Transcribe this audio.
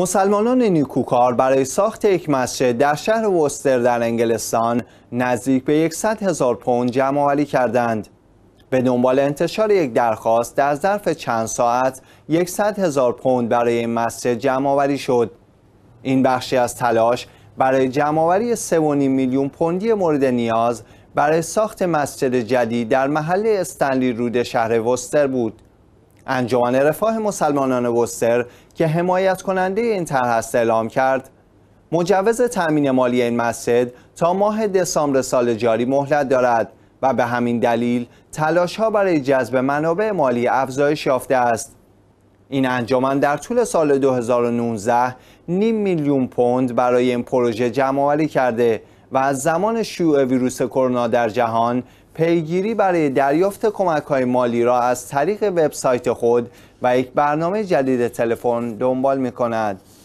مسلمانان نیکوکار برای ساخت یک مسجد در شهر وستر در انگلستان نزدیک به 100 هزار پوند جمع آوری کردند. به دنبال انتشار یک درخواست در ظرف چند ساعت 100 هزار پوند برای این مسجد جمع آوری شد. این بخشی از تلاش برای جمع آوری 3.5 میلیون پوندی مورد نیاز برای ساخت مسجد جدید در محله استنلی رود شهر وستر بود. انجمن رفاه مسلمانان وستر که حمایت کننده این طرح است اعلام کرد مجوز تأمین مالی این مسجد تا ماه دسامبر سال جاری مهلت دارد و به همین دلیل تلاش ها برای جذب منابع مالی افزایش یافته است این انجمن در طول سال 2019 نیم میلیون پوند برای این پروژه آوری کرده و از زمان شیوع ویروس کرونا در جهان پیگیری برای دریافت کمک های مالی را از طریق وبسایت خود و یک برنامه جدید تلفن دنبال می کند.